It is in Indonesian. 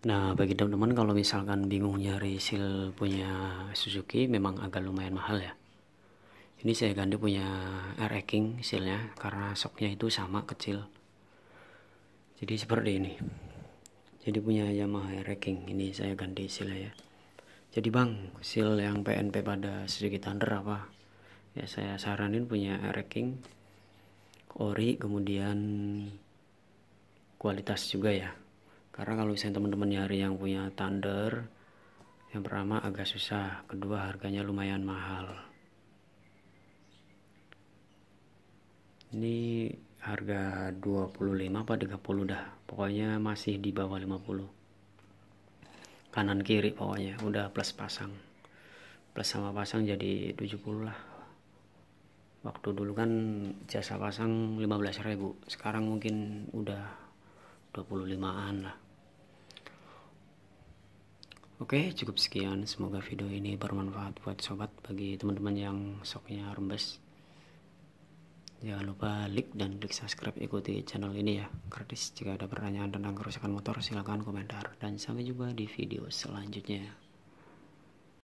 Nah, bagi teman-teman kalau misalkan bingung nyari seal punya Suzuki memang agak lumayan mahal ya. Ini saya ganti punya RX King sealnya karena soknya itu sama kecil. Jadi seperti ini. Jadi punya Yamaha RX King ini saya ganti sealnya ya. Jadi bang, seal yang PNP pada Suzuki Thunder apa? Ya saya saranin punya RX King, ori kemudian kualitas juga ya karena kalau misalnya teman-teman nyari yang punya Thunder yang pertama agak susah kedua harganya lumayan mahal ini harga 25 apa 30 dah pokoknya masih di bawah 50 kanan kiri pokoknya udah plus pasang plus sama pasang jadi 70 lah waktu dulu kan jasa pasang 15.000 sekarang mungkin udah 25an lah Oke, cukup sekian. Semoga video ini bermanfaat buat sobat bagi teman-teman yang soknya rembes. Jangan lupa like dan klik subscribe ikuti channel ini ya. Gratis jika ada pertanyaan tentang kerusakan motor silahkan komentar. Dan sampai jumpa di video selanjutnya.